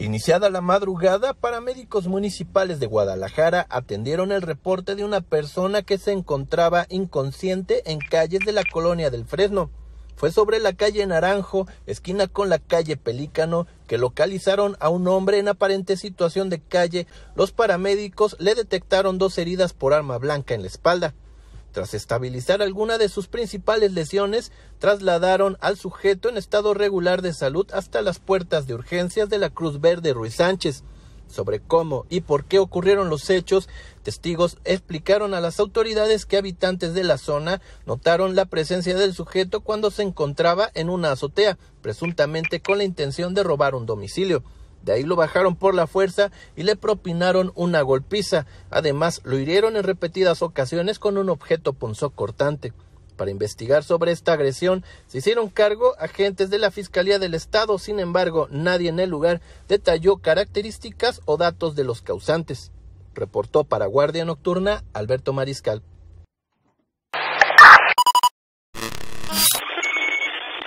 Iniciada la madrugada, paramédicos municipales de Guadalajara atendieron el reporte de una persona que se encontraba inconsciente en calles de la colonia del Fresno. Fue sobre la calle Naranjo, esquina con la calle Pelícano, que localizaron a un hombre en aparente situación de calle. Los paramédicos le detectaron dos heridas por arma blanca en la espalda. Tras estabilizar alguna de sus principales lesiones, trasladaron al sujeto en estado regular de salud hasta las puertas de urgencias de la Cruz Verde Ruiz Sánchez. Sobre cómo y por qué ocurrieron los hechos, testigos explicaron a las autoridades que habitantes de la zona notaron la presencia del sujeto cuando se encontraba en una azotea, presuntamente con la intención de robar un domicilio. De ahí lo bajaron por la fuerza y le propinaron una golpiza. Además, lo hirieron en repetidas ocasiones con un objeto cortante. Para investigar sobre esta agresión se hicieron cargo agentes de la Fiscalía del Estado, sin embargo nadie en el lugar detalló características o datos de los causantes. Reportó para Guardia Nocturna Alberto Mariscal.